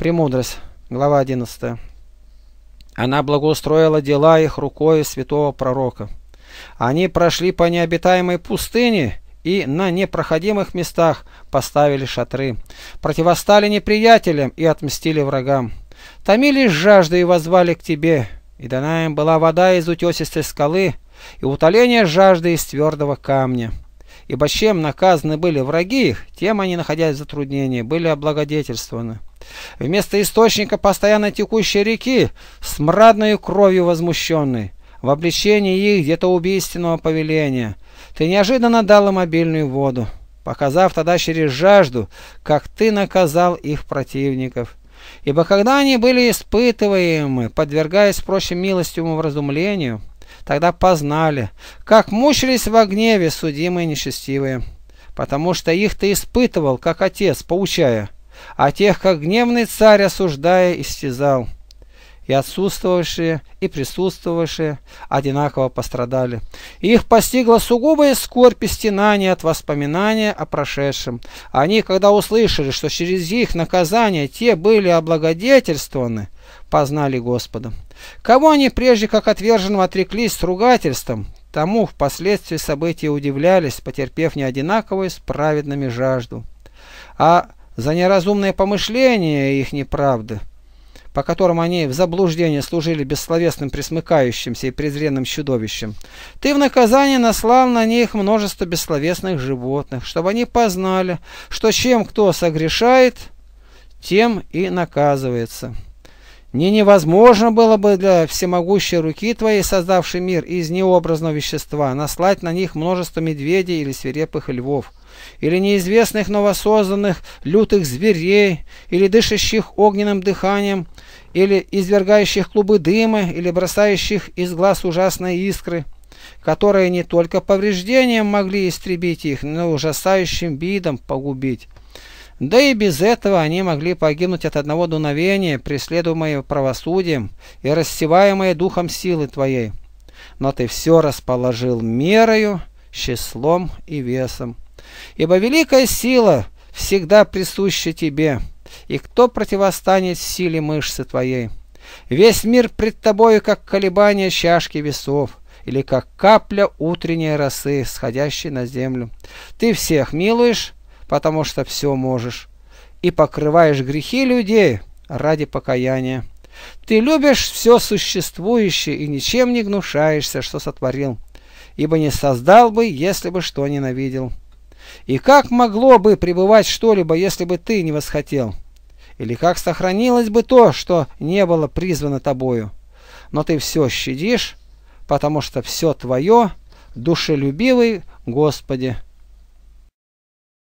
Премудрость, глава 11. Она благоустроила дела их рукой святого пророка. Они прошли по необитаемой пустыне и на непроходимых местах поставили шатры, противостали неприятелям и отмстили врагам. Томились жажды и возвали к тебе, и дана им была вода из утесистой скалы и утоление жажды из твердого камня. Ибо чем наказаны были враги их, тем они, находясь в затруднении, были облагодетельствованы. Вместо источника постоянно текущей реки, смрадною кровью возмущенной, в обличении их где-то убийственного повеления, ты неожиданно дал им обильную воду, показав тогда через жажду, как ты наказал их противников. Ибо когда они были испытываемы, подвергаясь, впрочем, милостивому вразумлению, тогда познали, как мучились во гневе судимые нечестивые, потому что их то испытывал, как отец, поучая, а тех, как гневный царь, осуждая, истязал и отсутствовавшие, и присутствовавшие одинаково пострадали. Их постигла сугубая скорбь и стенание от воспоминания о прошедшем. Они, когда услышали, что через их наказание те были облагодетельствованы, познали Господа. Кого они прежде как отверженного отреклись с ругательством, тому впоследствии события удивлялись, потерпев неодинаковую с праведными жажду. А за неразумное помышление их неправды – по которым они в заблуждении служили бессловесным присмыкающимся и презренным чудовищем, ты в наказание наслал на них множество бессловесных животных, чтобы они познали, что чем кто согрешает, тем и наказывается». Не невозможно было бы для всемогущей руки твоей, создавшей мир из необразного вещества, наслать на них множество медведей или свирепых львов, или неизвестных новосозданных лютых зверей, или дышащих огненным дыханием, или извергающих клубы дыма, или бросающих из глаз ужасные искры, которые не только повреждением могли истребить их, но и ужасающим видом погубить. Да и без этого они могли погибнуть от одного дуновения, преследуемые правосудием и рассеваемые духом силы твоей. Но ты все расположил мерою, числом и весом. Ибо великая сила всегда присуща тебе, и кто противостанет силе мышцы твоей? Весь мир пред тобою, как колебание чашки весов, или как капля утренней росы, сходящей на землю. Ты всех милуешь, потому что все можешь, и покрываешь грехи людей ради покаяния. Ты любишь все существующее и ничем не гнушаешься, что сотворил, ибо не создал бы, если бы что ненавидел. И как могло бы пребывать что-либо, если бы ты не восхотел? Или как сохранилось бы то, что не было призвано тобою? Но ты все щадишь, потому что все твое, душелюбивый Господи.